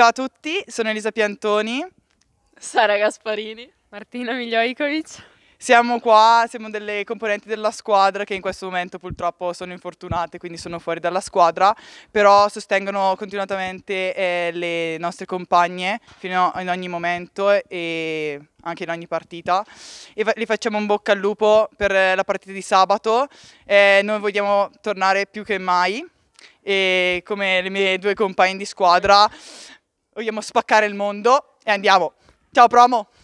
Ciao a tutti, sono Elisa Piantoni, Sara Gasparini, Martina Miglioicovic. Siamo qua, siamo delle componenti della squadra che in questo momento purtroppo sono infortunate, quindi sono fuori dalla squadra, però sostengono continuatamente eh, le nostre compagne fino in ogni momento e anche in ogni partita e fa- li facciamo un bocca al lupo per la partita di sabato. Eh, noi vogliamo tornare più che mai e come le mie due compagne di squadra vogliamo spaccare il mondo e andiamo. Ciao promo!